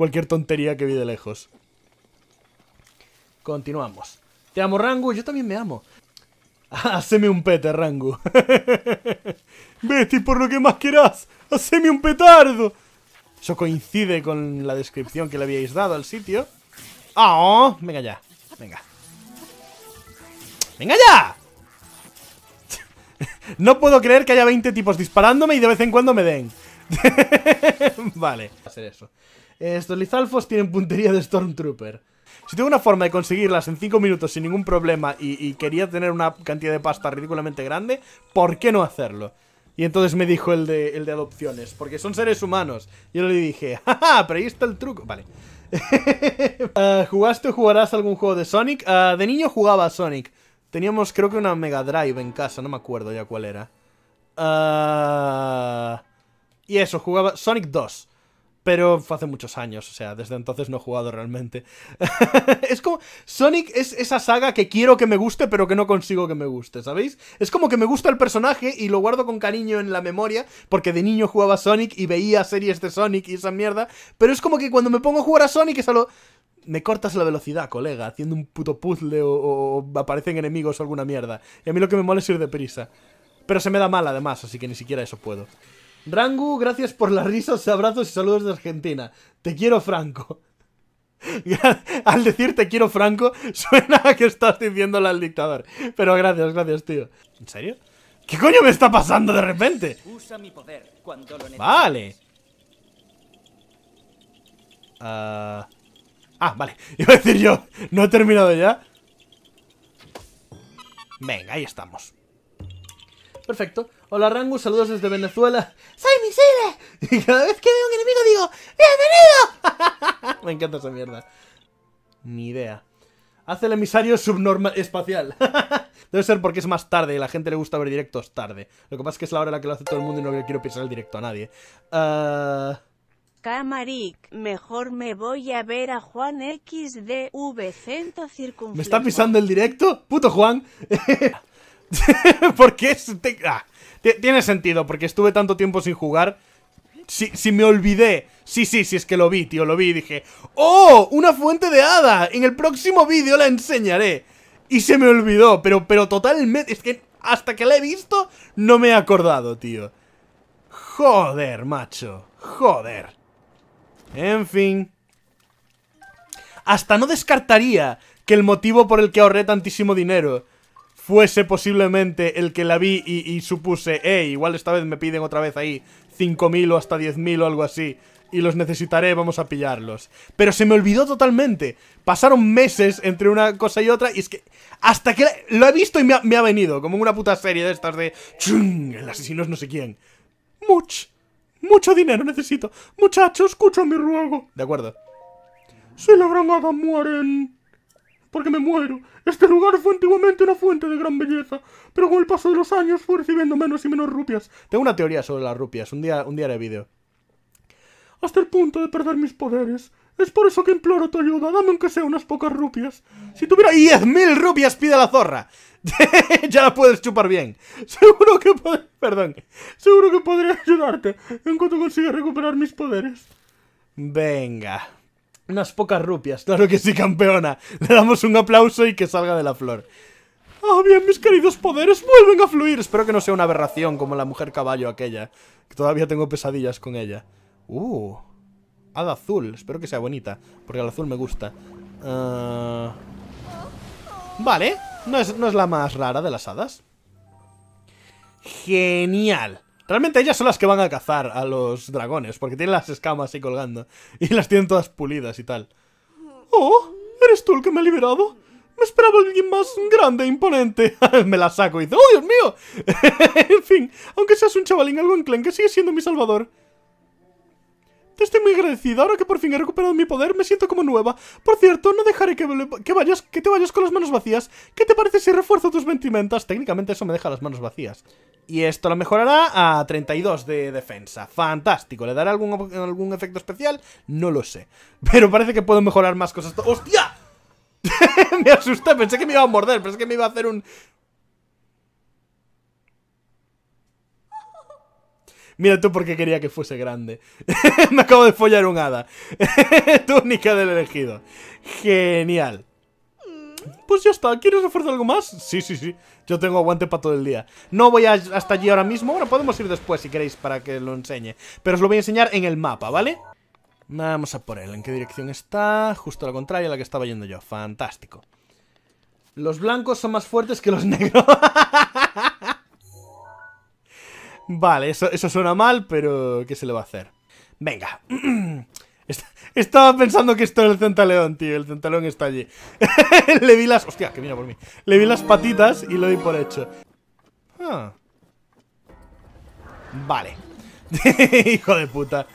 cualquier tontería que vi de lejos. Continuamos. Te amo, Rangu. Yo también me amo. Ah, haceme un pete, Rangu. Vete por lo que más quieras Haceme un petardo. Eso coincide con la descripción que le habíais dado al sitio. ¡Ah! Oh, venga ya. Venga. ¡Venga ya! No puedo creer que haya 20 tipos disparándome y de vez en cuando me den. vale. Va a eso. Estos Lizalfos tienen puntería de Stormtrooper. Si tengo una forma de conseguirlas en 5 minutos sin ningún problema y, quería tener una cantidad de pasta ridículamente grande, ¿por qué no hacerlo? Y entonces me dijo el de, adopciones, porque son seres humanos. Yo le dije, ¡jaja! Pero ahí está el truco. Vale. Ah, ¿Jugaste o jugarás algún juego de Sonic? Ah, de niño jugaba Sonic. Teníamos creo que una Mega Drive en casa, no me acuerdo ya cuál era. Ah, y eso, jugaba Sonic 2 pero fue hace muchos años, o sea, desde entonces no he jugado realmente. es como, Sonic es esa saga que quiero que me guste, pero que no consigo que me guste, ¿sabéis? Es como que me gusta el personaje y lo guardo con cariño en la memoria, porque de niño jugaba Sonic y veía series de Sonic y esa mierda, pero es como que cuando me pongo a jugar a Sonic es solo me cortas la velocidad, colega, haciendo un puto puzzle o, aparecen enemigos o alguna mierda. Y a mí lo que me mola es ir deprisa. Pero se me da mal además, así que ni siquiera eso puedo. Rangu, gracias por las risas, abrazos y saludos de Argentina. Te quiero, Franco. al decir te quiero, Franco, suena a que estás diciéndole al dictador. Pero gracias, gracias, tío. ¿En serio? ¿Qué coño me está pasando de repente? vale. Ah, ah vale. Iba a decir yo, no he terminado ya. Venga, ahí estamos. Perfecto. Hola Rangus, saludos desde Venezuela. ¡Soy misiles! Y cada vez que veo un enemigo digo, ¡Bienvenido! Me encanta esa mierda. Ni idea. Hace el emisario subnormal espacial. Debe ser porque es más tarde y la gente le gusta ver directos tarde. Lo que pasa es que es la hora en la que lo hace todo el mundo y no quiero pisar el directo a nadie. Uh... Camaric, mejor me voy a ver a Juan XDV Centro Circunflejo. ¿Me está pisando el directo? ¡Puto Juan! porque es... Ah, tiene sentido, porque estuve tanto tiempo sin jugar. Si, si, me olvidé. Sí, sí, sí, es que lo vi, tío, lo vi y dije... ¡Oh! ¡Una fuente de hada! En el próximo vídeo la enseñaré. Y se me olvidó, pero, pero totalmente... Es que hasta que la he visto no me he acordado, tío. Joder, macho. Joder. En fin. Hasta no descartaría que el motivo por el que ahorré tantísimo dinero fuese posiblemente el que la vi y, supuse, eh, igual esta vez me piden otra vez ahí 5.000 o hasta 10.000 o algo así, y los necesitaré, vamos a pillarlos. Pero se me olvidó totalmente. Pasaron meses entre una cosa y otra y es que hasta que lo he visto y me ha, venido, como una puta serie de estas de... Chum, el asesino es no sé quién. Much. Mucho dinero necesito. Muchachos, escucha mi ruego. De acuerdo. Si la granada mueren porque me muero. Este lugar fue antiguamente una fuente de gran belleza, pero con el paso de los años fue recibiendo menos y menos rupias. Tengo una teoría sobre las rupias, un día, un día haré vídeo. Hasta el punto de perder mis poderes. Es por eso que imploro tu ayuda, dame aunque sea unas pocas rupias. Si tuviera 10.000 rupias, pide la zorra. ya la puedes chupar bien. Seguro que Perdón. Seguro que podré ayudarte en cuanto consiga recuperar mis poderes. Venga. Unas pocas rupias, claro que sí, campeona. Le damos un aplauso y que salga de la flor. ¡Ah, bien, mis queridos poderes vuelven a fluir! Espero que no sea una aberración como la mujer caballo aquella. todavía tengo pesadillas con ella. ¡Uh! Hada azul, espero que sea bonita, porque el azul me gusta. Ah, vale, no es, no es la más rara de las hadas. ¡Genial! Realmente ellas son las que van a cazar a los dragones, porque tienen las escamas ahí colgando. Y las tienen todas pulidas y tal. ¡Oh! ¿Eres tú el que me ha liberado? Me esperaba alguien más grande e imponente. me la saco y dice, ¡Oh, Dios mío! en fin, aunque seas un chavalín algo que sigue siendo mi salvador. Te estoy muy agradecida. Ahora que por fin he recuperado mi poder, me siento como nueva. Por cierto, no dejaré que, vayas, que te vayas con las manos vacías. ¿Qué te parece si refuerzo tus ventimentas? Técnicamente eso me deja las manos vacías. Y esto lo mejorará a 32 de defensa. Fantástico. ¿Le dará algún, algún efecto especial? No lo sé. Pero parece que puedo mejorar más cosas. ¡Hostia! me asusté. Pensé que me iba a morder. Pensé que me iba a hacer un... Mira tú porque quería que fuese grande. me acabo de follar un hada. Túnica del elegido. Genial. Pues ya está, ¿quieres refuerzo algo más? Sí, sí, sí, yo tengo aguante para todo el día No voy hasta allí ahora mismo, bueno, podemos ir después si queréis para que lo enseñe Pero os lo voy a enseñar en el mapa, ¿vale? Vamos a por él, ¿en qué dirección está? Justo a la contraria a la que estaba yendo yo, fantástico Los blancos son más fuertes que los negros Vale, eso, eso suena mal, pero ¿qué se le va a hacer? Venga Estaba pensando que esto era el centaleón, tío. El centaleón está allí. Le vi las... Hostia, que mira por mí. Le vi las patitas y lo di por hecho. Ah. Vale. Hijo de puta.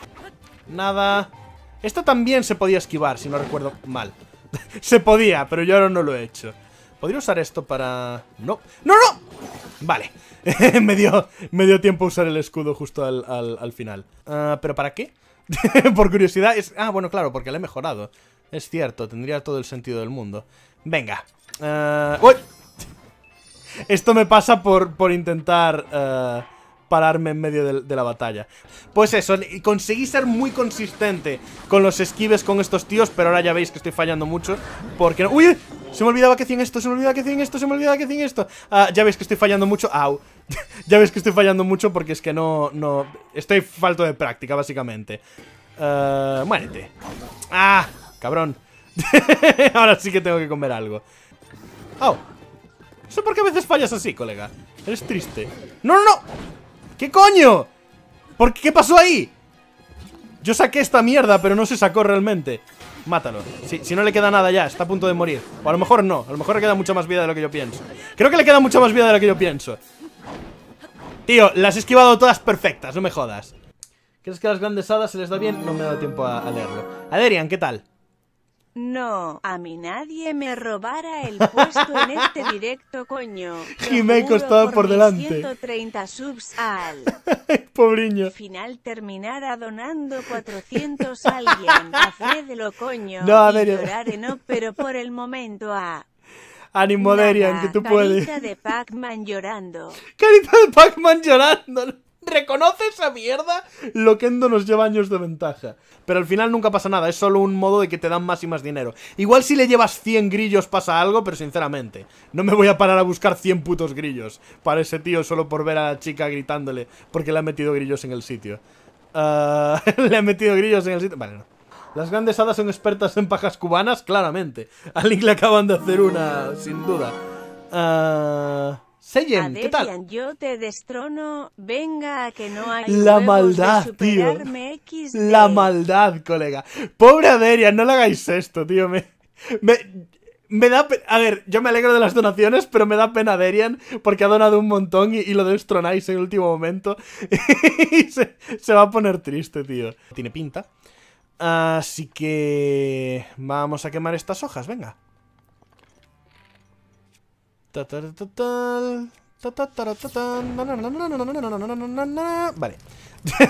Nada. Esto también se podía esquivar, si no recuerdo mal. se podía, pero yo ahora no lo he hecho. ¿Podría usar esto para...? No. ¡No, no! Vale. me, dio, tiempo usar el escudo justo al, final. Ah, ¿Pero para qué? Por curiosidad, es... Ah, bueno, claro, porque le he mejorado. Es cierto, tendría todo el sentido del mundo. Venga. Eh, esto me pasa por, intentar eh, pararme en medio de, la batalla. Pues eso, conseguí ser muy consistente con los esquives con estos tíos, pero ahora ya veis que estoy fallando mucho. Porque no... ¡Uy! Se me olvidaba que hacían esto, se me olvidaba que hacían esto, se me olvidaba que hacían esto. Ah, ya veis que estoy fallando mucho. ¡Au! ya ves que estoy fallando mucho porque es que no... no estoy falto de práctica, básicamente. Eh, muérete. ¡Ah! Cabrón. Ahora sí que tengo que comer algo. ¡Oh! No sé por qué a veces fallas así, colega. Eres triste. ¡No, no, no! ¿Qué coño? ¿Por qué? coño por qué pasó ahí? Yo saqué esta mierda, pero no se sacó realmente. Mátalo. Si, si, no le queda nada ya, está a punto de morir. O a lo mejor no, a lo mejor le queda mucha más vida de lo que yo pienso. Creo que le queda mucha más vida de lo que yo pienso. Tío, las he esquivado todas perfectas, no me jodas. ¿Crees que a las grandes hadas se les da bien? No me da dado tiempo a, leerlo. Aderian, ¿qué tal? No, a mí nadie me robara el puesto en este directo, coño. Jimeco estaba por, por delante. 130 subs al. Final terminara donando 400 a alguien. coño. No, a no, pero por el momento a. Ánimo, que tú puedes. Carita de Pac-Man llorando. Carita de Pac-Man llorando. Reconoce esa mierda. lo Loquendo nos lleva años de ventaja. Pero al final nunca pasa nada. Es solo un modo de que te dan más y más dinero. Igual si le llevas 100 grillos pasa algo, pero sinceramente, no me voy a parar a buscar 100 putos grillos para ese tío solo por ver a la chica gritándole porque le ha metido grillos en el sitio. Ah, le ha metido grillos en el sitio. Vale, no. Las grandes hadas son expertas en pajas cubanas, claramente. A Link le acaban de hacer una, sin duda. Ah, Seyen, ¿qué tal? yo te destrono, venga que no hay La maldad, tío. La maldad, colega. Pobre Aderian, no le hagáis esto, tío. Me, me, da A ver, yo me alegro de las donaciones, pero me da pena Aderian porque ha donado un montón y, lo destronáis en el último momento. y se va a poner triste, tío. Tiene pinta. Así que... Vamos a quemar estas hojas, venga. Vale.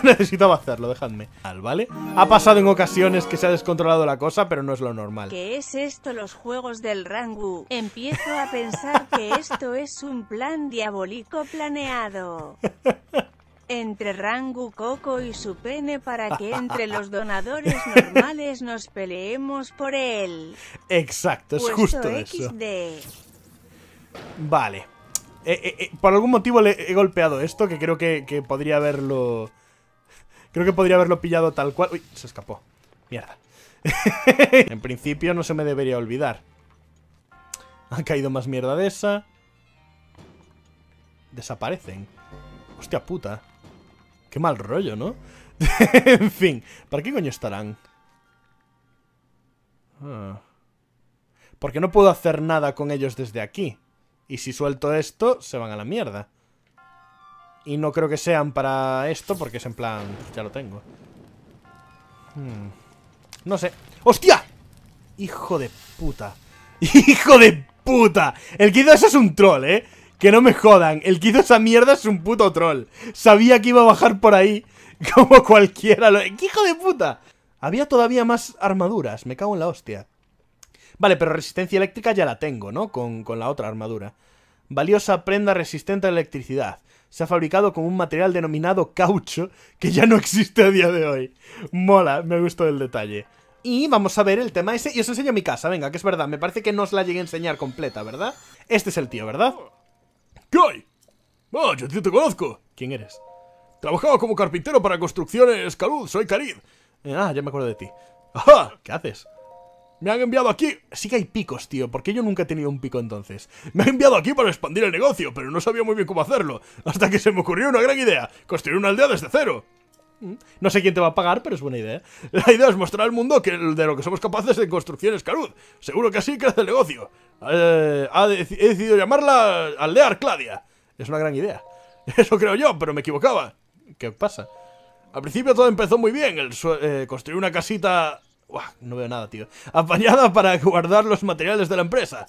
Necesitaba hacerlo, dejadme. ¿Vale? Ha pasado en ocasiones que se ha descontrolado la cosa, pero no es lo normal. ¿Qué es esto los juegos del Rangu? Empiezo a pensar que esto es un plan diabólico planeado entre Rangu Coco y su pene para que entre los donadores normales nos peleemos por él. Exacto, es justo eso. Vale. Eh, eh, eh, por algún motivo le he golpeado esto, que creo que, que, podría haberlo... Creo que podría haberlo pillado tal cual... Uy, se escapó. Mierda. en principio no se me debería olvidar. Ha caído más mierda de esa. Desaparecen. Hostia puta. Qué mal rollo, ¿no? en fin, ¿para qué coño estarán? Ah. Porque no puedo hacer nada con ellos desde aquí. Y si suelto esto, se van a la mierda. Y no creo que sean para esto, porque es en plan... Pues ya lo tengo. Hmm. No sé. ¡Hostia! ¡Hijo de puta! ¡Hijo de puta! El que hizo eso es un troll, ¿eh? Que no me jodan, el que hizo esa mierda es un puto troll. Sabía que iba a bajar por ahí como cualquiera. ¡Qué hijo de puta! Había todavía más armaduras, me cago en la hostia. Vale, pero resistencia eléctrica ya la tengo, ¿no? Con, con la otra armadura. Valiosa prenda resistente a la electricidad. Se ha fabricado con un material denominado caucho, que ya no existe a día de hoy. Mola, me gustó el detalle. Y vamos a ver el tema ese. Y os enseño mi casa, venga, que es verdad. Me parece que no os la llegué a enseñar completa, ¿verdad? Este es el tío, ¿verdad? yo te conozco. ¿Quién eres? Trabajaba como carpintero para construcciones Calud, soy Carid. Eh, ah, ya me acuerdo de ti. ¿Qué haces? Me han enviado aquí... Sí que hay picos, tío, porque yo nunca he tenido un pico entonces. Me han enviado aquí para expandir el negocio, pero no sabía muy bien cómo hacerlo, hasta que se me ocurrió una gran idea, construir una aldea desde cero. Mm. No sé quién te va a pagar, pero es buena idea. La idea es mostrar al mundo que, de lo que somos capaces en es Carud. Seguro que así crece el negocio. Eh, he decidido llamarla Aldea Cladia. Es una gran idea. Eso creo yo, pero me equivocaba. ¿Qué pasa? Al principio todo empezó muy bien. El eh, construir una casita... no veo nada, tío. Apañada para guardar los materiales de la empresa.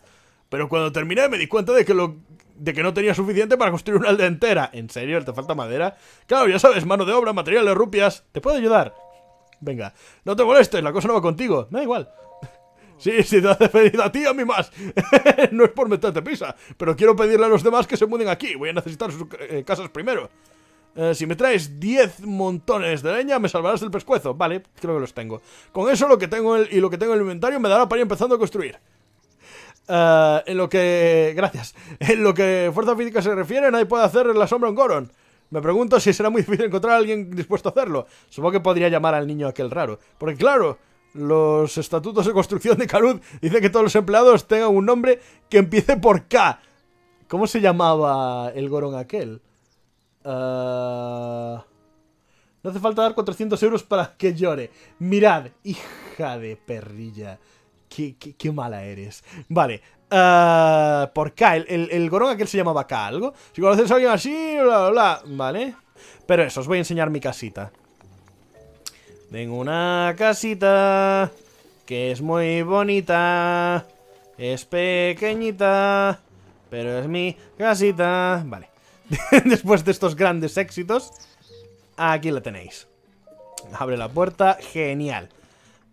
Pero cuando terminé me di cuenta de que lo de que no tenía suficiente para construir una aldea entera. ¿En serio? ¿Te falta madera? Claro, ya sabes, mano de obra, materiales, rupias. ¿Te puedo ayudar? Venga, no te molestes, la cosa no va contigo. da igual. Sí, sí, te hace feliz a ti a mí más. no es por meterte pisa, pero quiero pedirle a los demás que se muden aquí. Voy a necesitar sus eh, casas primero. Eh, si me traes 10 montones de leña, me salvarás el pescuezo. Vale, creo que los tengo. Con eso lo que tengo y lo que tengo en el inventario me dará para ir empezando a construir. Eh, en lo que. Gracias. En lo que fuerza física se refiere, nadie puede hacer la sombra un Goron. Me pregunto si será muy difícil encontrar a alguien dispuesto a hacerlo. Supongo que podría llamar al niño aquel raro. Porque, claro, los estatutos de construcción de Calud dicen que todos los empleados tengan un nombre que empiece por K. ¿Cómo se llamaba el Goron aquel? Eh, no hace falta dar 400 euros para que llore. Mirad, hija de perrilla. Qué, mala eres. Vale, ah, por K, el, el, gorón aquel se llamaba K algo. Si conoces a alguien así, bla, bla, bla, vale. Pero eso, os voy a enseñar mi casita. Tengo una casita que es muy bonita. Es pequeñita, pero es mi casita. Vale. Después de estos grandes éxitos, aquí la tenéis. Abre la puerta, genial.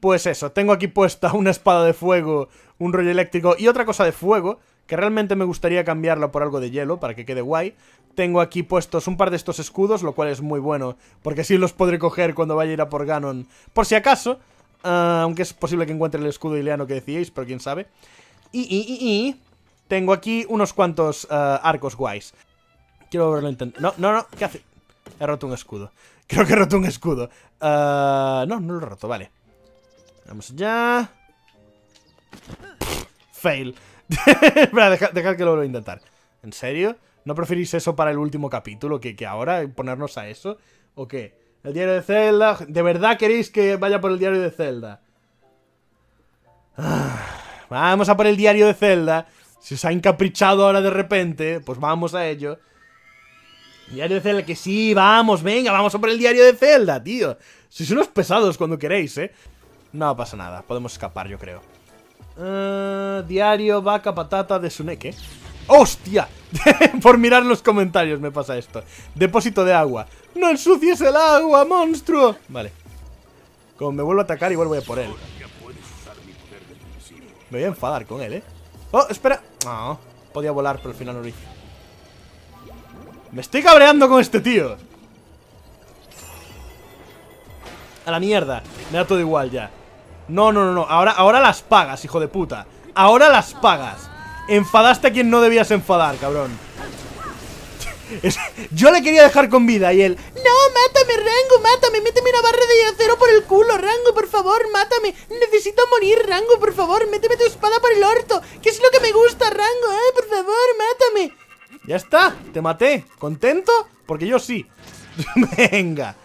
Pues eso, tengo aquí puesta una espada de fuego, un rollo eléctrico y otra cosa de fuego, que realmente me gustaría cambiarlo por algo de hielo para que quede guay. Tengo aquí puestos un par de estos escudos, lo cual es muy bueno, porque sí los podré coger cuando vaya a ir a por Ganon, por si acaso. Ah, aunque es posible que encuentre el escudo ileano que decíais, pero quién sabe. Y, y, y, y tengo aquí unos cuantos ah, arcos guays. Quiero verlo No, no, no, ¿qué hace? He roto un escudo. Creo que he roto un escudo. Ah, no, no lo he roto, vale. Vamos allá. Fail. deja, que lo vuelva a intentar. ¿En serio? ¿No preferís eso para el último capítulo que, ahora? ¿Ponernos a eso? ¿O qué? El diario de Zelda. ¿De verdad queréis que vaya por el diario de Zelda? vamos a por el diario de Zelda. Si os ha encaprichado ahora de repente, pues vamos a ello. Diario de Zelda, que sí, vamos, venga, vamos a por el diario de Zelda, tío. Sois unos pesados cuando queréis, ¿eh? No pasa nada, podemos escapar, yo creo. Eh, diario, vaca, patata de Suneke. ¡Hostia! Por mirar los comentarios me pasa esto. Depósito de agua. ¡No ensucies el agua, monstruo! Vale. Como me vuelvo a atacar, igual voy a por él. Me voy a enfadar con él, ¿eh? ¡Oh, espera! No, podía volar, pero al final no lo hice. ¡Me estoy cabreando con este tío! A la mierda. Me da todo igual ya. No, no, no, no. Ahora, ahora las pagas, hijo de puta. Ahora las pagas. Enfadaste a quien no debías enfadar, cabrón. yo le quería dejar con vida y él... No, mátame, Rango, mátame. Méteme una barra de acero por el culo, Rango, por favor, mátame. Necesito morir, Rango, por favor. Méteme tu espada por el orto. ¿Qué es lo que me gusta, Rango, eh, por favor, mátame. Ya está, te maté. ¿Contento? Porque yo sí. Venga.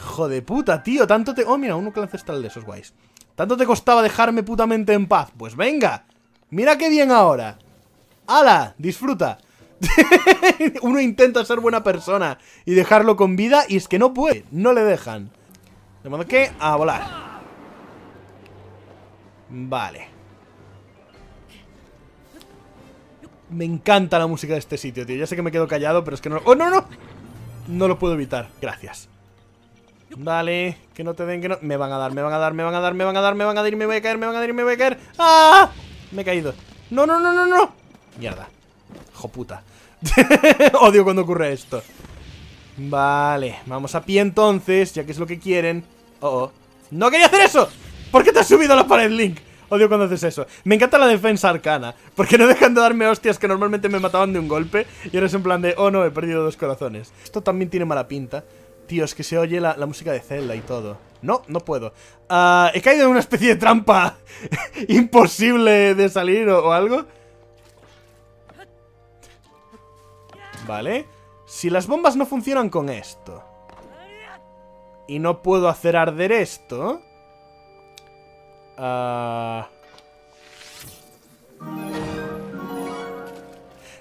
Hijo de puta, tío, tanto te... Oh, mira, uno que ancestral de esos guays. ¿Tanto te costaba dejarme putamente en paz? Pues venga, mira qué bien ahora. ¡Hala! Disfruta. Uno intenta ser buena persona y dejarlo con vida y es que no puede, no le dejan. De modo que a volar. Vale. Me encanta la música de este sitio, tío. Ya sé que me quedo callado, pero es que no... ¡Oh, no, no! No lo puedo evitar. Gracias. Vale, que no te den, que no... Me van a dar, me van a dar, me van a dar, me van a dar, me van a dar, me voy a caer, me van a dar, me voy a caer. ¡Ah! Me he caído. No, no, no, no, no. Mierda. puta! Odio cuando ocurre esto. Vale, vamos a pie entonces, ya que es lo que quieren. Oh, oh. ¡No quería hacer eso! ¿Por qué te has subido a la pared, Link? Odio cuando haces eso. Me encanta la defensa arcana, porque no dejan de darme hostias que normalmente me mataban de un golpe, y ahora es en plan de, oh no, he perdido dos corazones. Esto también tiene mala pinta. Tío, es que se oye la, música de Zelda y todo. No, no puedo. Ah, he caído en una especie de trampa imposible de salir o, algo. Vale. Si las bombas no funcionan con esto y no puedo hacer arder esto... Ah,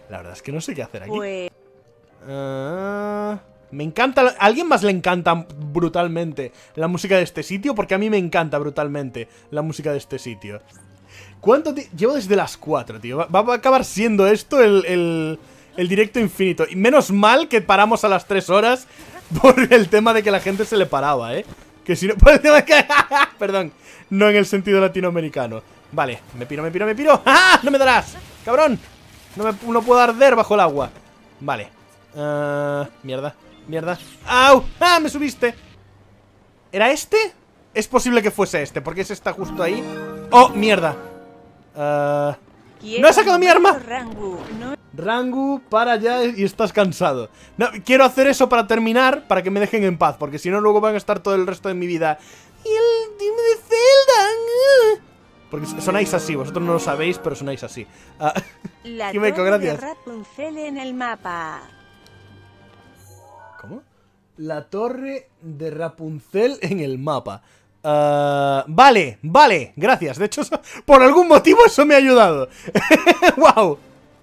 la verdad es que no sé qué hacer aquí. Pues ah. Me encanta, a alguien más le encanta brutalmente la música de este sitio, porque a mí me encanta brutalmente la música de este sitio. ¿Cuánto Llevo desde las 4, tío. Va, a acabar siendo esto el, directo infinito. Y menos mal que paramos a las 3 horas por el tema de que la gente se le paraba, ¿eh? Que si no... Por Perdón. No en el sentido latinoamericano. Vale. Me piro, me piro, me piro. ¡Ah! ¡No me darás! ¡Cabrón! No, puedo arder bajo el agua. Vale. Eh, mierda. Mierda. ¡Au! ¡Ah! ¡Me subiste! ¿Era este? Es posible que fuese este, porque ese está justo ahí. ¡Oh, mierda! Eh, ¡No he sacado mi arma! Rangu, para allá y estás cansado. No, quiero hacer eso para terminar, para que me dejen en paz, porque si no luego van a estar todo el resto de mi vida. ¡Y el Dime de Zelda! Porque sonáis así, vosotros no lo sabéis, pero sonáis así. Uh... La gracias. en el mapa la torre de Rapunzel en el mapa. Ah, vale, vale, gracias. De hecho, por algún motivo eso me ha ayudado. ¡Wow!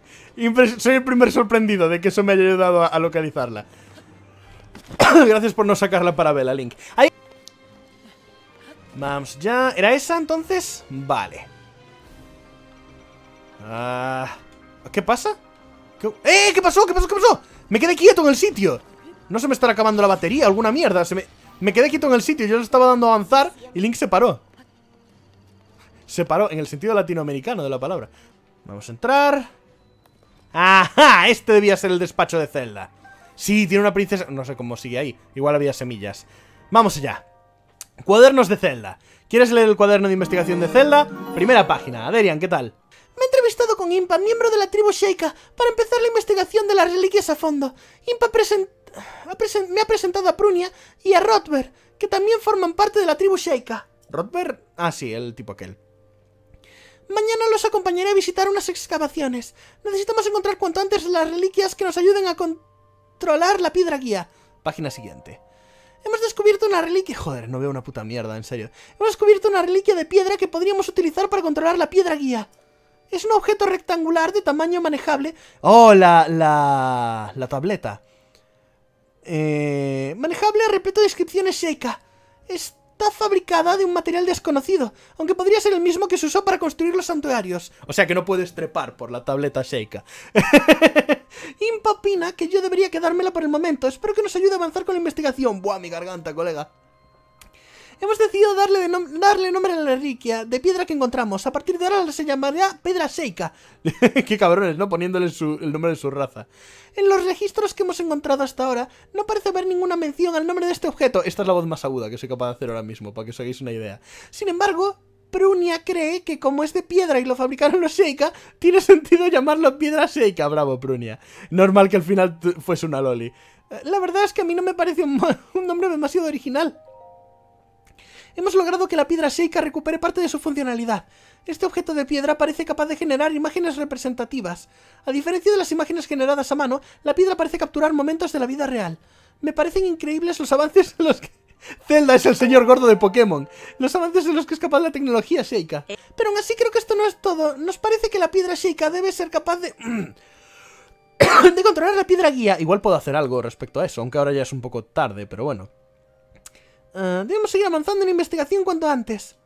soy el primer sorprendido de que eso me haya ayudado a, localizarla. gracias por no sacarla para verla, Link. Ahí... ya... ¿Era esa entonces? Vale. Ah, ¿Qué pasa? ¡Eh! ¿Qué pasó? ¿Qué pasó? ¿Qué pasó? ¡Me quedé quieto en el sitio! No se me estará acabando la batería, alguna mierda. Se me, me quedé quieto en el sitio, yo le estaba dando a avanzar y Link se paró. Se paró, en el sentido latinoamericano de la palabra. Vamos a entrar. ¡Ajá! Este debía ser el despacho de Zelda. Sí, tiene una princesa... No sé cómo sigue ahí. Igual había semillas. Vamos allá. Cuadernos de Zelda. ¿Quieres leer el cuaderno de investigación de Zelda? Primera página. Aderian, ¿qué tal? Me he entrevistado con Impa, miembro de la tribu Sheikah, para empezar la investigación de las reliquias a fondo. Impa presentó me ha presentado a Prunia y a Rotver, que también forman parte de la tribu Sheika. ¿Rotver? Ah, sí, el tipo aquel. Mañana los acompañaré a visitar unas excavaciones. Necesitamos encontrar cuanto antes las reliquias que nos ayuden a controlar la piedra guía. Página siguiente. Hemos descubierto una reliquia... Joder, no veo una puta mierda, en serio. Hemos descubierto una reliquia de piedra que podríamos utilizar para controlar la piedra guía. Es un objeto rectangular de tamaño manejable. Oh, la... la... la tableta. Eh, manejable a descripción de Está fabricada de un material desconocido, aunque podría ser el mismo que se usó para construir los santuarios. O sea que no puedes trepar por la tableta Sheikah. Impopina que yo debería quedármela por el momento. Espero que nos ayude a avanzar con la investigación. Buah, mi garganta, colega. Hemos decidido darle, darle nombre a la reliquia de piedra que encontramos. A partir de ahora se llamará Piedra Seika. Qué cabrones, ¿no? Poniéndole el nombre de su raza. En los registros que hemos encontrado hasta ahora, no parece haber ninguna mención al nombre de este objeto. Esta es la voz más aguda que soy capaz de hacer ahora mismo, para que os hagáis una idea. Sin embargo, Prunia cree que como es de piedra y lo fabricaron los Seika, tiene sentido llamarlo piedra Seika. Bravo, Prunia. Normal que al final fuese una loli. Eh, la verdad es que a mí no me parece un nombre demasiado original. Hemos logrado que la piedra Seika recupere parte de su funcionalidad. Este objeto de piedra parece capaz de generar imágenes representativas. A diferencia de las imágenes generadas a mano, la piedra parece capturar momentos de la vida real. Me parecen increíbles los avances en los que... Zelda es el señor gordo de Pokémon. Los avances en los que es capaz la tecnología Seika. Pero aún así creo que esto no es todo. Nos parece que la piedra Seika debe ser capaz de... de controlar la piedra guía. Igual puedo hacer algo respecto a eso, aunque ahora ya es un poco tarde, pero bueno debemos ah, seguir avanzando en la investigación cuanto antes.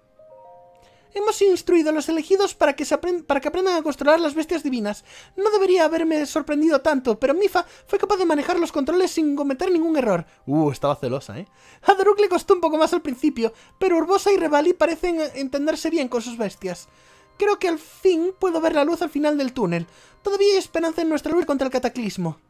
Hemos instruido a los elegidos para que, aprendan a controlar las bestias divinas. No debería haberme sorprendido tanto, pero Mifa fue capaz de manejar los controles sin cometer ningún error. Uh, estaba celosa, ¿eh? A Daruk le costó un poco más al principio, pero Urbosa y Revali parecen entenderse bien con sus bestias. Creo que al fin puedo ver la luz al final del túnel. Todavía hay esperanza en nuestra lucha contra el cataclismo.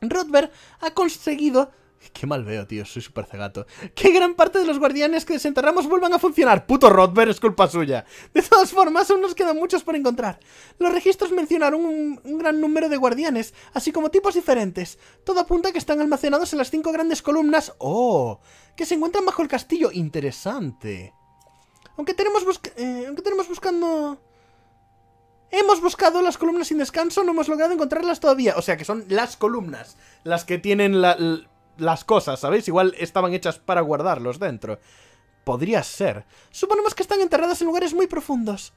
Rodber ha conseguido Qué mal veo, tío. Soy súper cegato. ¡Qué gran parte de los guardianes que desenterramos vuelvan a funcionar! ¡Puto Rodber, es culpa suya! De todas formas, aún nos quedan muchos por encontrar. Los registros mencionaron un, gran número de guardianes, así como tipos diferentes. Todo apunta que están almacenados en las cinco grandes columnas... ¡Oh! Que se encuentran bajo el castillo. ¡Interesante! Aunque tenemos, eh, aunque tenemos buscando... Hemos buscado las columnas sin descanso, no hemos logrado encontrarlas todavía. O sea que son las columnas las que tienen la las cosas, ¿sabéis? Igual estaban hechas para guardarlos dentro. Podría ser. Suponemos que están enterradas en lugares muy profundos.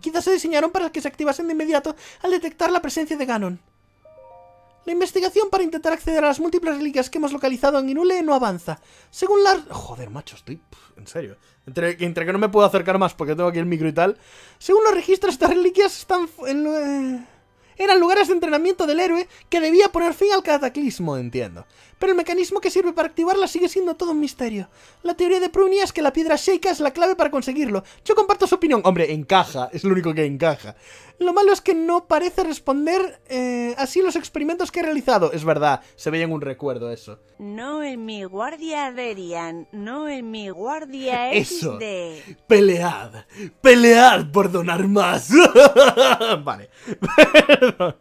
Quizás se diseñaron para que se activasen de inmediato al detectar la presencia de Ganon. La investigación para intentar acceder a las múltiples reliquias que hemos localizado en Inule no avanza. Según la... Joder, macho, estoy... En serio. Entre, que no me puedo acercar más porque tengo aquí el micro y tal. Según los registros, estas reliquias están... En... Eh, eran lugares de entrenamiento del héroe que debía poner fin al cataclismo, entiendo pero el mecanismo que sirve para activarla sigue siendo todo un misterio. La teoría de Prunia es que la piedra Sheikah es la clave para conseguirlo. Yo comparto su opinión. Hombre, encaja, es lo único que encaja. Lo malo es que no parece responder eh, así los experimentos que he realizado. Es verdad, se veía en un recuerdo eso. No en mi guardia Derian, no en mi guardia Eso, de pelead, pelead por donar más. vale, perdón.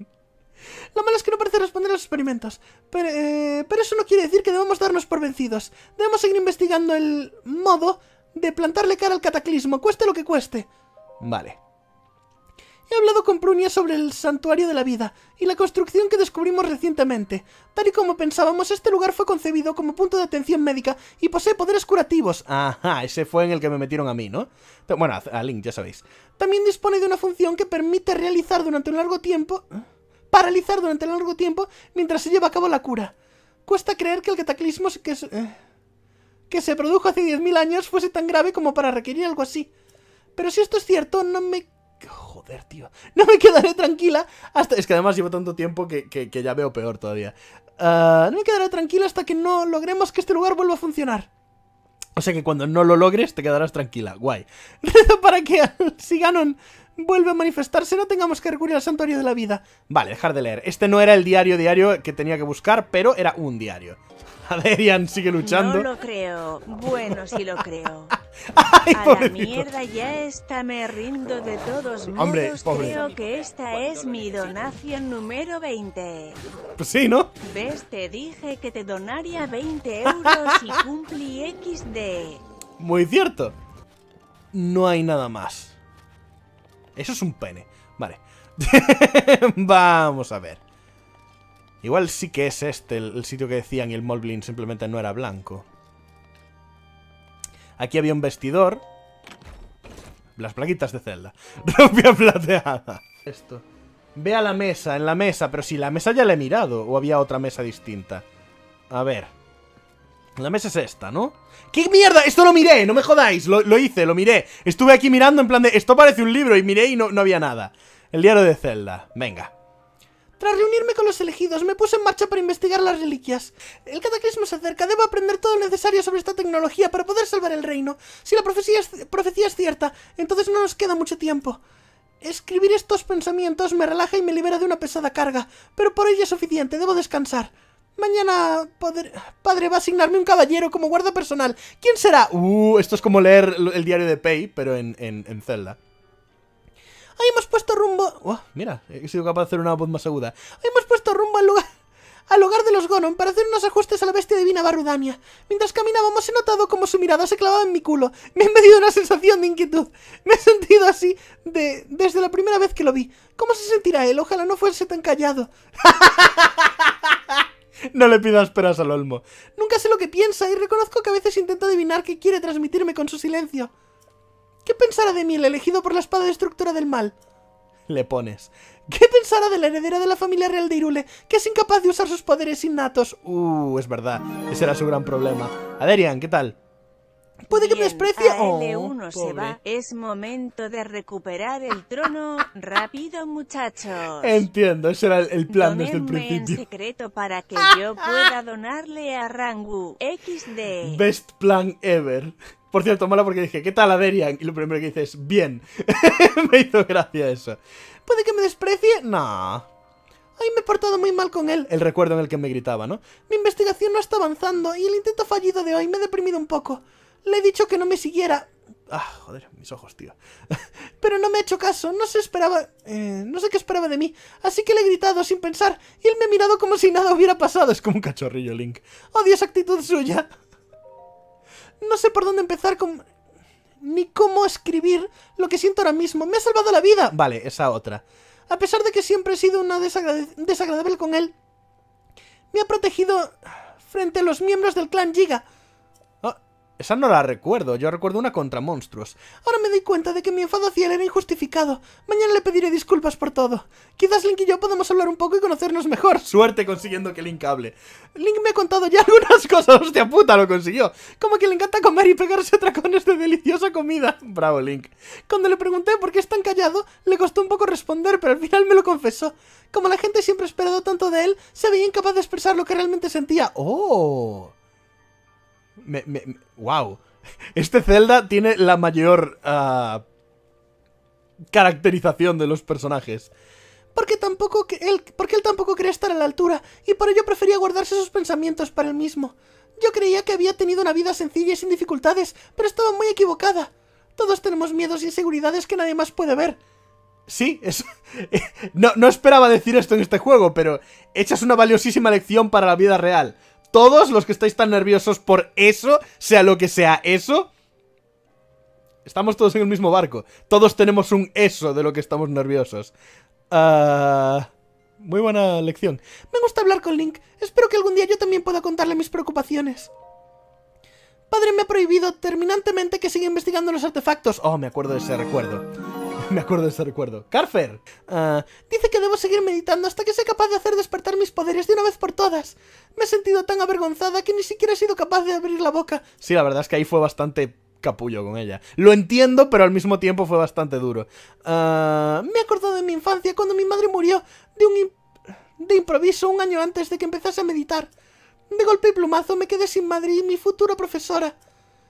Lo malo es que no parece responder a los experimentos. Pero, eh, pero eso no quiere decir que debamos darnos por vencidos. Debemos seguir investigando el modo de plantarle cara al cataclismo, cueste lo que cueste. Vale. He hablado con Prunia sobre el santuario de la vida y la construcción que descubrimos recientemente. Tal y como pensábamos, este lugar fue concebido como punto de atención médica y posee poderes curativos. Ajá, ese fue en el que me metieron a mí, ¿no? Bueno, a Link, ya sabéis. También dispone de una función que permite realizar durante un largo tiempo paralizar durante largo tiempo mientras se lleva a cabo la cura. Cuesta creer que el cataclismo que, se, eh, que se produjo hace 10.000 años fuese tan grave como para requerir algo así. Pero si esto es cierto, no me... Joder, tío. No me quedaré tranquila hasta... Es que además llevo tanto tiempo que, ya veo peor todavía. Ah, no me quedaré tranquila hasta que no logremos que este lugar vuelva a funcionar. O sea que cuando no lo logres te quedarás tranquila. Guay. para que ganan vuelve a manifestarse, no tengamos que recurrir al santuario de la vida. Vale, dejar de leer. Este no era el diario diario que tenía que buscar, pero era un diario. Aderian sigue luchando. No lo creo. Bueno, sí lo creo. a la mierda ya está, me rindo de todos modos. Hombre, creo que esta es mi donación número 20. Pues sí, ¿no? ¿Ves? Te dije que te donaría 20 euros y cumplí XD. Muy cierto. No hay nada más. Eso es un pene. Vale. Vamos a ver. Igual sí que es este el, sitio que decían y el Molblin simplemente no era blanco. Aquí había un vestidor. Las plaquitas de celda. Rompia plateada. Esto. Ve a la mesa, en la mesa, pero si la mesa ya la he mirado. O había otra mesa distinta. A ver. La mesa es esta, ¿no? ¡Qué mierda! Esto lo miré, no me jodáis Lo, hice, lo miré Estuve aquí mirando en plan de... Esto parece un libro y miré y no, había nada El diario de Zelda Venga tras reunirme con los elegidos, me puse en marcha para investigar las reliquias. El cataclismo se acerca, debo aprender todo lo necesario sobre esta tecnología para poder salvar el reino. Si la profecía es, profecía es cierta, entonces no nos queda mucho tiempo. Escribir estos pensamientos me relaja y me libera de una pesada carga, pero por ello es suficiente, debo descansar. Mañana, padre, va a asignarme un caballero como guarda personal. ¿Quién será? Uh, esto es como leer el diario de Pei, pero en, en, Zelda. Ahí hemos puesto rumbo... Oh, mira, he sido capaz de hacer una voz más aguda. Ahí hemos puesto rumbo al lugar... Al hogar de los Gonon para hacer unos ajustes a la bestia divina Barudania. Mientras caminábamos he notado como su mirada se clavaba en mi culo. Me ha medido una sensación de inquietud. Me he sentido así de... desde la primera vez que lo vi. ¿Cómo se sentirá él? Ojalá no fuese tan callado. No le pidas peras al olmo. Nunca sé lo que piensa y reconozco que a veces intento adivinar qué quiere transmitirme con su silencio. ¿Qué pensará de mí el elegido por la espada destructora del mal? Le pones. ¿Qué pensará de la heredera de la familia real de Irule, que es incapaz de usar sus poderes innatos? Uh, es verdad. Ese era su gran problema. Aderian, ¿qué tal? Puede que me desprecie. Oh, se va. Es momento de recuperar el trono. Rápido, muchachos. Entiendo, ese era el, plan desde el principio. en secreto para que yo pueda donarle a Rangu. XD. Best plan ever. Por cierto, mola porque dije, ¿qué tal Aderian? Y lo primero que dices, bien. me hizo gracia eso. ¿Puede que me desprecie? No. Ay, me he portado muy mal con él, el recuerdo en el que me gritaba, ¿no? Mi investigación no está avanzando y el intento fallido de hoy me ha deprimido un poco. Le he dicho que no me siguiera. Ah, joder, mis ojos, tío. Pero no me ha hecho caso, no se esperaba... Eh, no sé qué esperaba de mí, así que le he gritado sin pensar y él me ha mirado como si nada hubiera pasado. Es como un cachorrillo, Link. Odio esa actitud suya. No sé por dónde empezar con... Ni cómo escribir lo que siento ahora mismo. Me ha salvado la vida. Vale, esa otra. A pesar de que siempre he sido una desagradable con él, me ha protegido frente a los miembros del clan Giga. Esa no la recuerdo, yo recuerdo una contra monstruos. Ahora me doy cuenta de que mi enfado hacia él era injustificado. Mañana le pediré disculpas por todo. Quizás Link y yo podamos hablar un poco y conocernos mejor. Suerte consiguiendo que Link hable. Link me ha contado ya algunas cosas, hostia puta, lo consiguió. Como que le encanta comer y pegarse con de deliciosa comida. Bravo, Link. Cuando le pregunté por qué es tan callado, le costó un poco responder, pero al final me lo confesó. Como la gente siempre ha esperado tanto de él, se veía incapaz de expresar lo que realmente sentía. ¡Oh! Me, me, wow. Este Zelda tiene la mayor ah, caracterización de los personajes. Porque tampoco él, porque él tampoco quería estar a la altura y por ello prefería guardarse sus pensamientos para él mismo. Yo creía que había tenido una vida sencilla y sin dificultades, pero estaba muy equivocada. Todos tenemos miedos y inseguridades que nadie más puede ver. Sí, eso no, no esperaba decir esto en este juego, pero echas una valiosísima lección para la vida real todos los que estáis tan nerviosos por eso, sea lo que sea eso, estamos todos en el mismo barco. Todos tenemos un eso de lo que estamos nerviosos. Ah, muy buena lección. Me gusta hablar con Link. Espero que algún día yo también pueda contarle mis preocupaciones. Padre me ha prohibido terminantemente que siga investigando los artefactos. Oh, me acuerdo de ese recuerdo. Me acuerdo de ese recuerdo. Carfer. Ah, dice que debo seguir meditando hasta que sea capaz de hacer despertar mis poderes de una vez por todas. Me he sentido tan avergonzada que ni siquiera he sido capaz de abrir la boca. Sí, la verdad es que ahí fue bastante capullo con ella. Lo entiendo, pero al mismo tiempo fue bastante duro. Ah, me he acordado de mi infancia cuando mi madre murió de un de improviso un año antes de que empezase a meditar. De golpe y plumazo me quedé sin madre y mi futura profesora.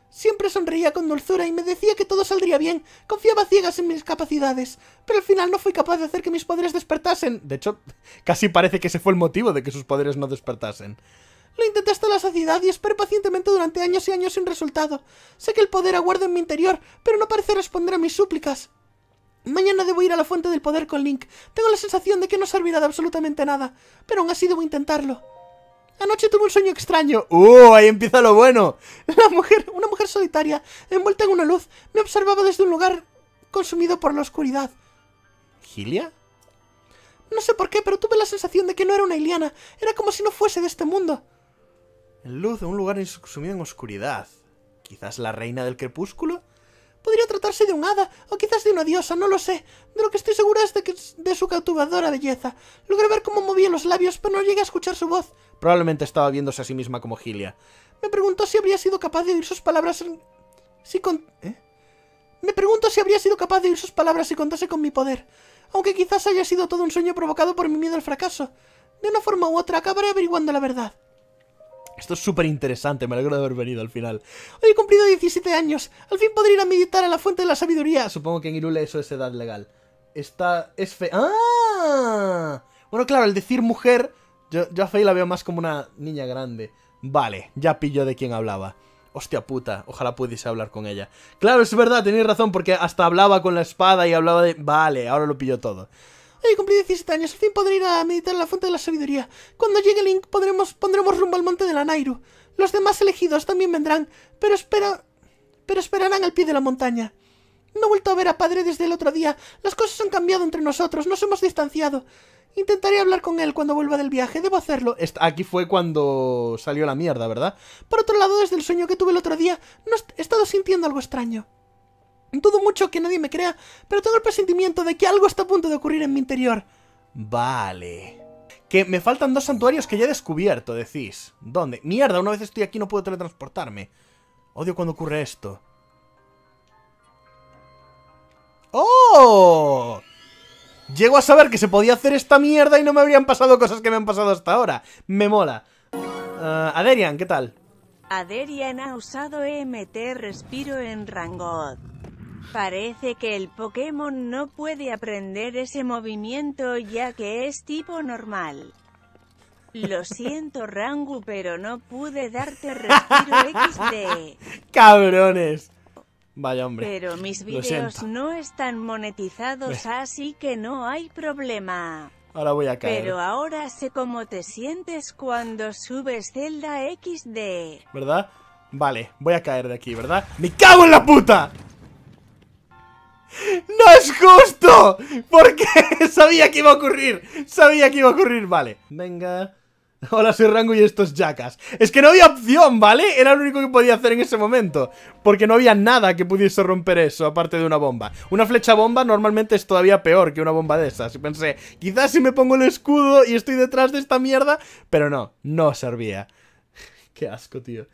Siempre sonreía con dulzura y me decía que todo saldría bien. Confiaba ciegas en mis capacidades. Pero al final no fui capaz de hacer que mis poderes despertasen. De hecho, casi parece que ese fue el motivo de que sus poderes no despertasen. Lo intenté hasta la saciedad y esperé pacientemente durante años y años sin resultado. Sé que el poder aguarda en mi interior, pero no parece responder a mis súplicas. Mañana debo ir a la fuente del poder con Link. Tengo la sensación de que no servirá de absolutamente nada, pero aún así debo intentarlo. Anoche tuve un sueño extraño. ¡Uh! Ahí empieza lo bueno. La mujer, una mujer solitaria, envuelta en una luz, me observaba desde un lugar consumido por la oscuridad. ¿Gilia? No sé por qué, pero tuve la sensación de que no era una Iliana. Era como si no fuese de este mundo. En luz, de un lugar Consumido en oscuridad. ¿Quizás la reina del crepúsculo? Podría tratarse de un hada, o quizás de una diosa, no lo sé. De lo que estoy segura es de, que, de su cautivadora belleza. Logré ver cómo movía los labios, pero no llegué a escuchar su voz. Probablemente estaba viéndose a sí misma como Gilia. Me preguntó si habría sido capaz de oír sus palabras Si con... ¿eh? Me pregunto si habría sido capaz de oír sus palabras si contase con mi poder. Aunque quizás haya sido todo un sueño provocado por mi miedo al fracaso. De una forma u otra acabaré averiguando la verdad. Esto es súper interesante, me alegro de haber venido al final. Hoy he cumplido 17 años, al fin podré ir a meditar a la fuente de la sabiduría. Supongo que en Irule eso es edad legal. Está... es fe... ¡Ah! Bueno, claro, el decir mujer yo, a la veo más como una niña grande. Vale, ya pillo de quien hablaba. Hostia puta, ojalá pudiese hablar con ella. Claro, es verdad, tenéis razón, porque hasta hablaba con la espada y hablaba de... Vale, ahora lo pillo todo. Hoy cumplí 17 años, al fin podré ir a meditar en la fuente de la sabiduría. Cuando llegue Link podremos, pondremos rumbo al monte de la Nairu. Los demás elegidos también vendrán, pero espera... pero esperarán al pie de la montaña. No he vuelto a ver a padre desde el otro día. Las cosas han cambiado entre nosotros, nos hemos distanciado. Intentaré hablar con él cuando vuelva del viaje, debo hacerlo. Aquí fue cuando salió la mierda, ¿verdad? Por otro lado, desde el sueño que tuve el otro día, no he estado sintiendo algo extraño. Dudo mucho que nadie me crea, pero tengo el presentimiento de que algo está a punto de ocurrir en mi interior. Vale. Que me faltan dos santuarios que ya he descubierto, decís. ¿Dónde? Mierda, una vez estoy aquí no puedo teletransportarme. Odio cuando ocurre esto. ¡Oh! Llego a saber que se podía hacer esta mierda y no me habrían pasado cosas que me han pasado hasta ahora. Me mola. Ah, Aderian, ¿qué tal? Aderian ha usado EMT Respiro en Rangot. Parece que el Pokémon no puede aprender ese movimiento ya que es tipo normal. Lo siento, Rangu, pero no pude darte respiro XD. Cabrones. Vaya hombre. Pero mis vídeos no están monetizados, así que no hay problema. Ahora voy a caer. Pero ahora sé cómo te sientes cuando subes Zelda XD. ¿Verdad? Vale, voy a caer de aquí, ¿verdad? ¡Me cago en la puta! ¡No es justo! Porque sabía que iba a ocurrir. Sabía que iba a ocurrir. Vale. Venga. Hola, soy Rango y estos jackas. Es que no había opción, ¿vale? Era lo único que podía hacer en ese momento. Porque no había nada que pudiese romper eso, aparte de una bomba. Una flecha bomba normalmente es todavía peor que una bomba de esas. Y pensé, quizás si me pongo el escudo y estoy detrás de esta mierda. Pero no, no servía. Qué asco, tío.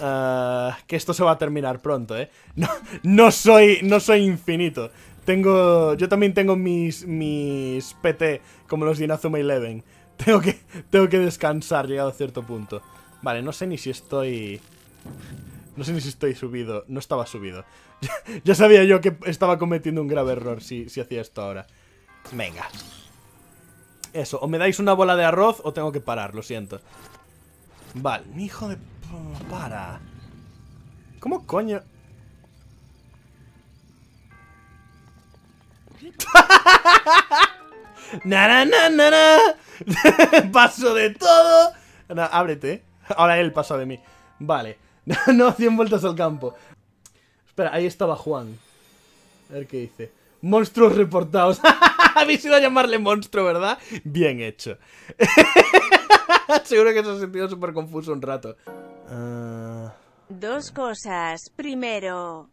Ah, que esto se va a terminar pronto, ¿eh? No, no soy, no soy infinito. Tengo, yo también tengo mis, mis PT, como los de Inazuma Eleven. Tengo que, tengo que descansar llegado a cierto punto. Vale, no sé ni si estoy... No sé ni si estoy subido. No estaba subido. ya sabía yo que estaba cometiendo un grave error si, hacía esto ahora. Venga. Eso, o me dais una bola de arroz o tengo que parar, lo siento. Vale, mi hijo de... Para. ¿Cómo coño...? na, na, na, na, na. paso de todo. ábrete, eh. Ahora él pasó de mí. Vale. no, 100 vueltas al campo. Espera, ahí estaba Juan. A ver qué dice. Monstruos reportados. Habéis ido a llamarle monstruo, ¿verdad? Bien hecho. Seguro que se ha sentido súper confuso un rato. Ah. Dos cosas. Primero,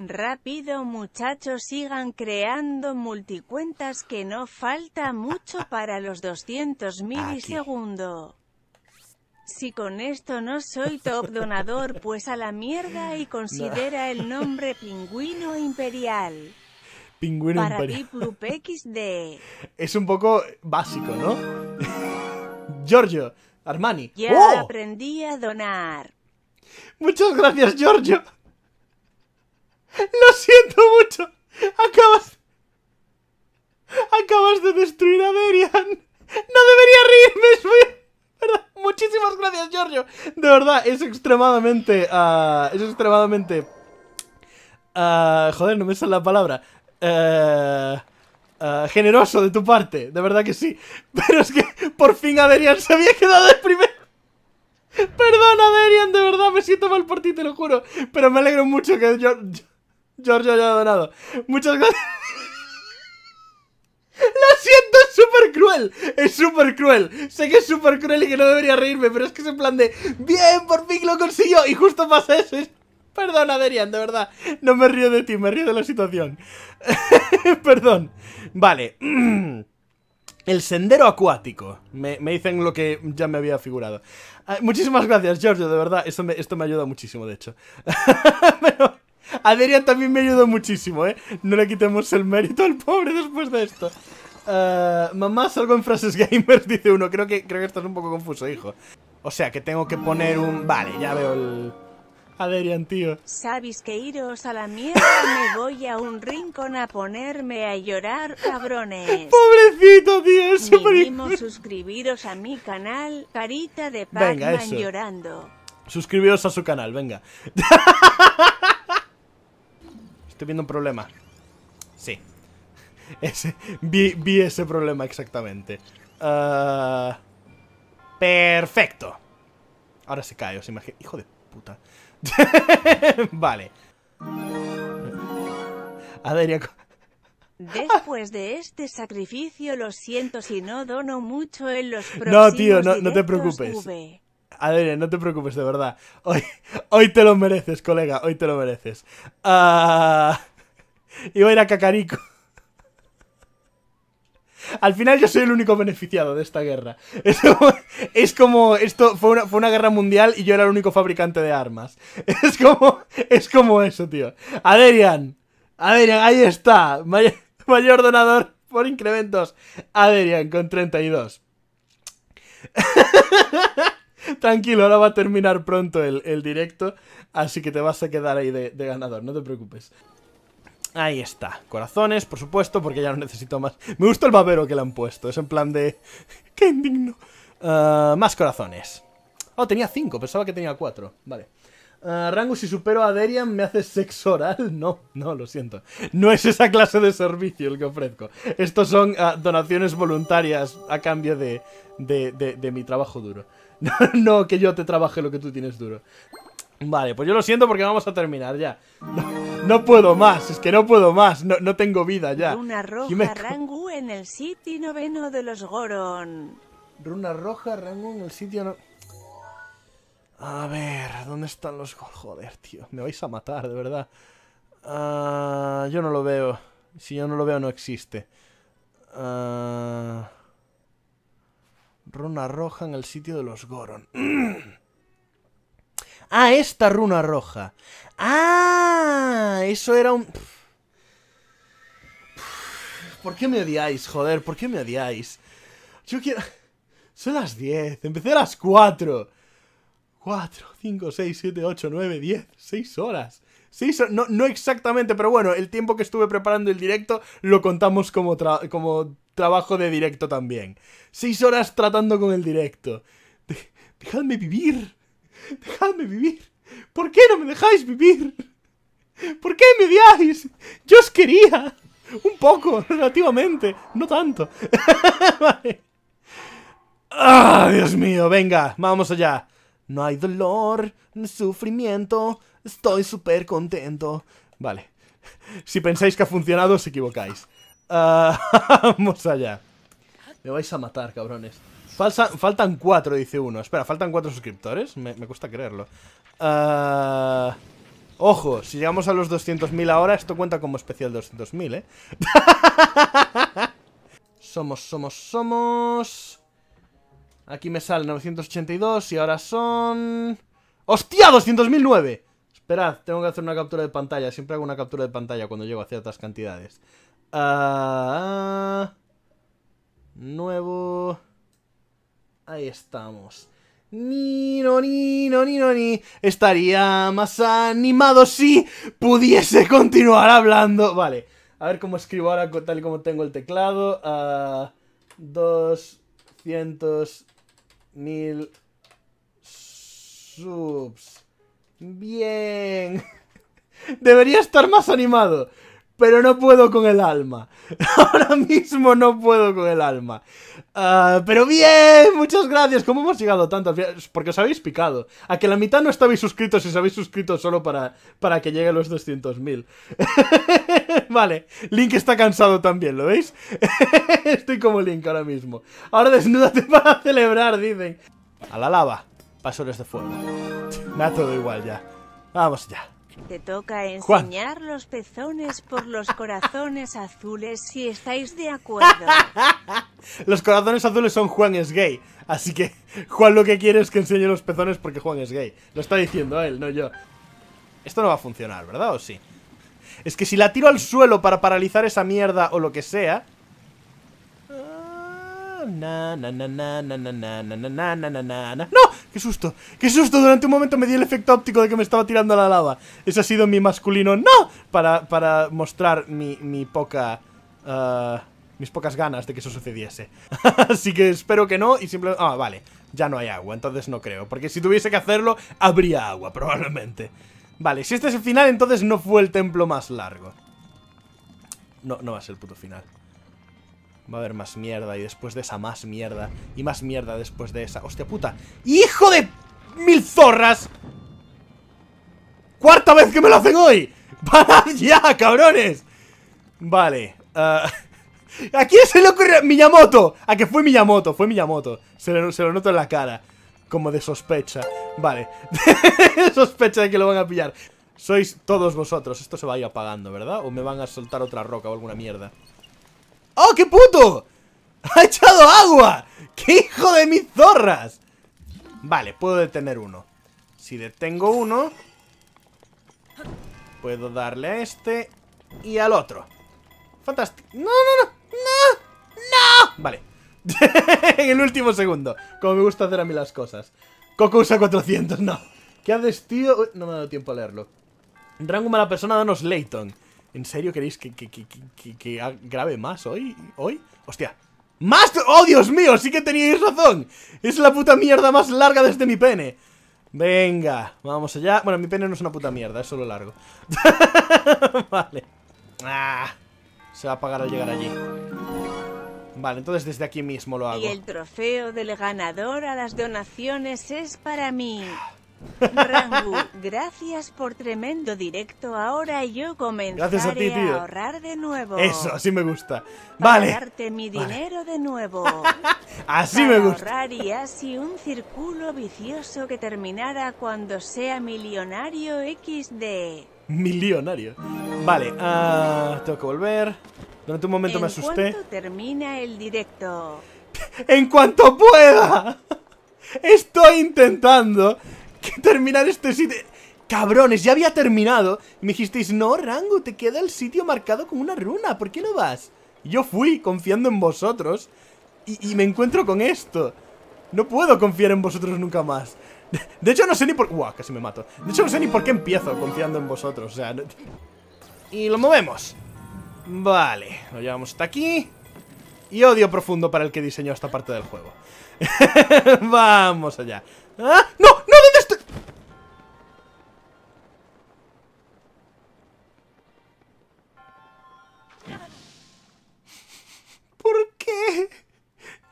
Rápido muchachos sigan creando multicuentas que no falta mucho para los 200 milisegundos. Si con esto no soy top donador pues a la mierda y considera el nombre pingüino imperial. Pingüino Para imperial. Para XD. Es un poco básico, ¿no? Giorgio, Armani. Ya ¡Oh! aprendí a donar. Muchas gracias, Giorgio. Lo siento mucho. Acabas. Acabas de destruir a Derian. No debería reírme. Muchísimas gracias, Giorgio. De verdad, es extremadamente. Ah, es extremadamente. Ah, joder, no me sale la palabra. Eh, ah, generoso de tu parte, de verdad que sí. Pero es que por fin Darian se había quedado el primero. Perdón, Adrian, de verdad me siento mal por ti, te lo juro. Pero me alegro mucho que yo, Giorgio ha donado. Muchas gracias. Lo siento, es súper cruel. Es súper cruel. Sé que es súper cruel y que no debería reírme, pero es que se en plan de... Bien, por fin lo consiguió. Y justo pasa eso. Perdón, Adrián, de verdad. No me río de ti, me río de la situación. Perdón. Vale. El sendero acuático. Me, dicen lo que ya me había figurado. Ah, muchísimas gracias, Giorgio, de verdad. Esto me, esto me ayuda muchísimo, de hecho. Pero... Adrián también me ayudó muchísimo, ¿eh? No le quitemos el mérito al pobre después de esto. Eh, mamá, salgo en frases gamers, dice uno. Creo que, creo que estás un poco confuso, hijo. O sea, que tengo que poner un... Vale, ya veo el... Adrián, tío. Sabéis que iros a la mierda, me voy a un rincón a ponerme a llorar, cabrones. Pobrecito, tío, es suscribiros a mi canal, Carita de Pac-Man llorando. Suscribiros a su canal, venga. Estoy viendo un problema. Sí. Ese, vi, ese problema exactamente. Ah, perfecto. Ahora se cae, os imagino. Hijo de puta. vale. ya... Después de este sacrificio, lo siento si no dono mucho en los próximos No, tío, no, te preocupes. Adrián, no te preocupes, de verdad. Hoy, hoy te lo mereces, colega, hoy te lo mereces. Ah, iba a ir a Cacarico. Al final yo soy el único beneficiado de esta guerra. Es como, esto fue una, guerra mundial y yo era el único fabricante de armas. Es como, es como eso, tío. adrián Aderian, ahí está. Mayor, donador por incrementos. Adrian, con 32. Tranquilo, ahora va a terminar pronto el, directo, así que te vas a quedar ahí de, ganador, no te preocupes. Ahí está. Corazones, por supuesto, porque ya no necesito más. Me gusta el babero que le han puesto. Es en plan de... ¡Qué indigno! Ah, más corazones. Oh, tenía cinco Pensaba que tenía cuatro Vale. Rangus ah, rango, si supero a Derian, ¿me haces sexo oral? No, no, lo siento. No es esa clase de servicio el que ofrezco. Estos son ah, donaciones voluntarias a cambio de, de mi trabajo duro. no que yo te trabaje lo que tú tienes duro. Vale, pues yo lo siento porque vamos a terminar ya. No, puedo más, es que no puedo más, no, tengo vida ya. Runa roja rango en el sitio noveno de los Goron. Runa roja rango en el sitio noveno A ver, ¿dónde están los Goron? Joder, tío, me vais a matar, de verdad. Ah, yo no lo veo. Si yo no lo veo, no existe. Ah... Runa roja en el sitio de los Goron. ¡Ah, esta runa roja! ¡Ah! Eso era un... ¿Por qué me odiáis, joder? ¿Por qué me odiáis? Yo quiero... Son las 10. Empecé a las 4. 4, 5, 6, 7, 8, 9, 10. 6 horas. 6 horas. No, exactamente, pero bueno, el tiempo que estuve preparando el directo lo contamos como, como trabajo de directo también. Seis horas tratando con el directo. dejadme vivir. Dejadme vivir. ¿Por qué no me dejáis vivir? ¿Por qué me odiáis? Yo os quería. Un poco, relativamente. No tanto. vale. ¡Ah, Dios mío! Venga, vamos allá. No hay dolor, ni sufrimiento. Estoy súper contento. Vale. Si pensáis que ha funcionado, os equivocáis. Ah, vamos allá. Me vais a matar, cabrones. faltan cuatro, dice uno. Espera, ¿faltan cuatro suscriptores? Me, me cuesta creerlo. Ah, ojo, si llegamos a los 200.000 ahora, esto cuenta como especial 200.000, ¿eh? somos, somos, somos... Aquí me sale 982 y ahora son... ¡Hostia! ¡200.009! Esperad, tengo que hacer una captura de pantalla. Siempre hago una captura de pantalla cuando llego a ciertas cantidades. A ah, ah, nuevo. Ahí estamos. Nino, Nino, Nino, ni. Estaría más animado si pudiese continuar hablando. Vale, a ver cómo escribo ahora tal y como tengo el teclado. A ah, 200 mil subs. Bien. Debería estar más animado pero no puedo con el alma. Ahora mismo no puedo con el alma. Ah, pero bien, muchas gracias. ¿Cómo hemos llegado tanto? Porque os habéis picado. A que la mitad no estabais suscritos y os habéis suscrito solo para, para que lleguen los 200.000. vale, Link está cansado también, ¿lo veis? Estoy como Link ahora mismo. Ahora desnúdate para celebrar, dicen. A la lava. Pasores de este fuego. Me da todo igual ya. Vamos ya. Te toca enseñar los pezones por los corazones azules si estáis de acuerdo. los corazones azules son Juan es gay. Así que Juan lo que quiere es que enseñe los pezones porque Juan es gay. Lo está diciendo él, no yo. Esto no va a funcionar, ¿verdad? ¿O sí? Es que si la tiro al suelo para paralizar esa mierda o lo que sea, ¡No! ¡Qué susto! ¡Qué susto! Durante un momento me di el efecto óptico de que me estaba tirando a la lava. Ese ha sido mi masculino ¡No! Para, para mostrar mi, mi poca... mis pocas ganas de que eso sucediese. Así que espero que no y simplemente... Ah, vale. Ya no hay agua, entonces no creo. Porque si tuviese que hacerlo, habría agua, probablemente. Vale, si este es el final, entonces no fue el templo más largo. No, no va a ser el puto final. Va a haber más mierda y después de esa más mierda y más mierda después de esa. ¡Hostia puta! ¡Hijo de mil zorras! ¡Cuarta vez que me lo hacen hoy! ¡Va ya, cabrones! Vale. aquí ah, ¿A quién se le ¡Miyamoto! A que fue Miyamoto, fue Miyamoto. Se lo, se lo noto en la cara. Como de sospecha. Vale. sospecha de que lo van a pillar. Sois todos vosotros. Esto se va a ir apagando, ¿verdad? ¿O me van a soltar otra roca o alguna mierda? ¡Oh, qué puto! ¡Ha echado agua! ¡Qué hijo de mis zorras! Vale, puedo detener uno. Si detengo uno... Puedo darle a este y al otro. Fantástico. ¡No, no, no! ¡No! ¡No! Vale. en el último segundo. Como me gusta hacer a mí las cosas. Coco usa 400, no. ¿Qué haces, tío? no me ha dado tiempo a leerlo. Rango mala persona, danos Layton. ¿En serio queréis que, que, grabe más hoy? ¿Hoy? ¡Hostia! ¡Más! ¡Oh, Dios mío! ¡Sí que teníais razón! ¡Es la puta mierda más larga desde mi pene! Venga, vamos allá. Bueno, mi pene no es una puta mierda, es solo largo. vale. Ah, se va a apagar al llegar allí. Vale, entonces desde aquí mismo lo hago. Y el trofeo del ganador a las donaciones es para mí. Rangu, gracias por tremendo directo. Ahora yo comenzaré a, ti, ahorrar de nuevo. Eso, así me gusta. Vale. mi dinero de nuevo. así me gusta. Ahorrar y así un círculo vicioso que terminará cuando sea millonario XD. Millonario. Vale, uh, tengo que volver. Durante un momento me asusté. ¿En cuánto termina el directo? ¡En cuanto pueda! Estoy intentando terminar este sitio... Cabrones, ya había terminado. Me dijisteis, no, Rango, te queda el sitio marcado con una runa. ¿Por qué no vas? Yo fui confiando en vosotros y, me encuentro con esto. No puedo confiar en vosotros nunca más. De, hecho, no sé ni por... Uah, casi me mato. De hecho, no sé ni por qué empiezo confiando en vosotros. O sea... Y lo movemos. Vale, lo llevamos hasta aquí. Y odio profundo para el que diseñó esta parte del juego. Vamos allá. ¡Ah! ¡No!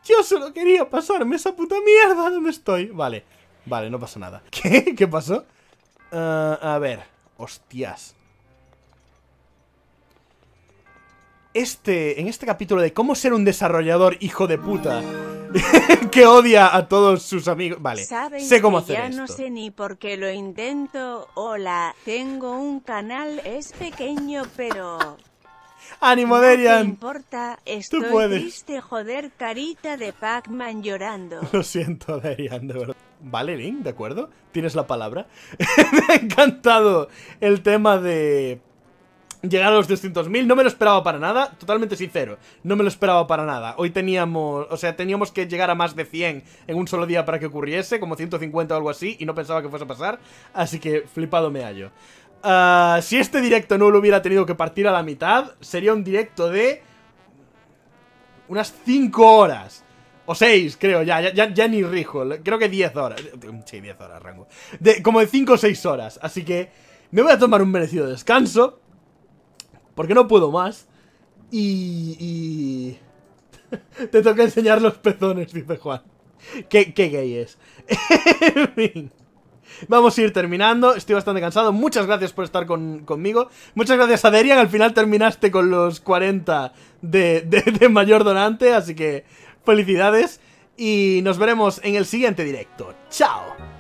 Yo solo quería pasarme esa puta mierda donde estoy. Vale, vale, no pasa nada. ¿Qué? ¿Qué pasó? Ah, a ver, hostias. Este, en este capítulo de cómo ser un desarrollador hijo de puta que odia a todos sus amigos. Vale, sé cómo hacer ya no sé ni por qué lo intento. Hola, tengo un canal, es pequeño, pero Ánimo, Derian. No importa, estoy triste, joder, carita de pac llorando. Lo siento, Derian, de verdad. Vale, Link, ¿de acuerdo? Tienes la palabra. Me ha encantado el tema de llegar a los 200.000, no me lo esperaba para nada, totalmente sincero, no me lo esperaba para nada. Hoy teníamos, o sea, teníamos que llegar a más de 100 en un solo día para que ocurriese, como 150 o algo así, y no pensaba que fuese a pasar, así que flipado me hallo. Ah, si este directo no lo hubiera tenido que partir a la mitad, sería un directo de unas 5 horas. O 6, creo, ya, ya, ni rijo. Creo que 10 horas. Sí, 10 horas, rango. como de 5 o 6 horas. Así que me voy a tomar un merecido descanso. Porque no puedo más. Y... y... Te toca enseñar los pezones, dice Juan. Qué, qué gay es. en fin. Vamos a ir terminando, estoy bastante cansado. Muchas gracias por estar conmigo. Muchas gracias a Derian, al final terminaste con los 40 de mayor donante, así que felicidades. Y nos veremos en el siguiente directo. ¡Chao!